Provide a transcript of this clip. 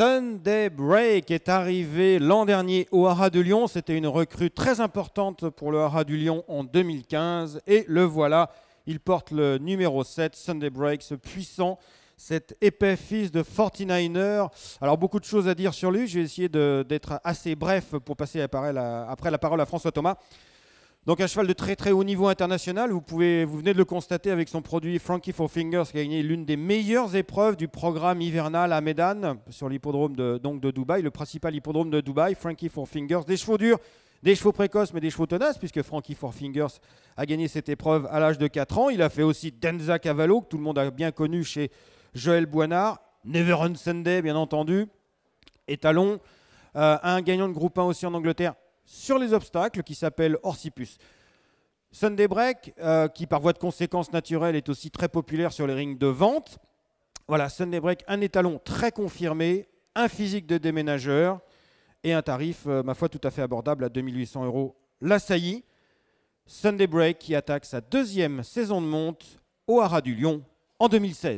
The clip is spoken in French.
Sunday Break est arrivé l'an dernier au Haras de Lyon. C'était une recrue très importante pour le Haras du Lyon en 2015. Et le voilà, il porte le numéro 7, Sunday Break, ce puissant cet épais fils de 49er. Alors, beaucoup de choses à dire sur lui. J'ai essayé d'être assez bref pour passer après la parole à François Thomas. Donc un cheval de très très haut niveau international, vous, pouvez, vous venez de le constater avec son produit Frankie Four Fingers qui a gagné l'une des meilleures épreuves du programme hivernal à Medan sur l'hippodrome de, donc de Dubaï, le principal hippodrome de Dubaï, Frankie Four Fingers, des chevaux durs, des chevaux précoces mais des chevaux tenaces puisque Frankie Four Fingers a gagné cette épreuve à l'âge de 4 ans, il a fait aussi Denza Cavallo que tout le monde a bien connu chez Joël Boinard, Never on Sunday bien entendu, Étalon, euh, un gagnant de groupe 1 aussi en Angleterre, sur les obstacles qui s'appelle Orsipus. Sunday Break, euh, qui par voie de conséquence naturelle est aussi très populaire sur les rings de vente. Voilà, Sunday Break, un étalon très confirmé, un physique de déménageur et un tarif, euh, ma foi, tout à fait abordable à 2800 euros la saillie. Sunday Break qui attaque sa deuxième saison de monte au Haras du Lion en 2016.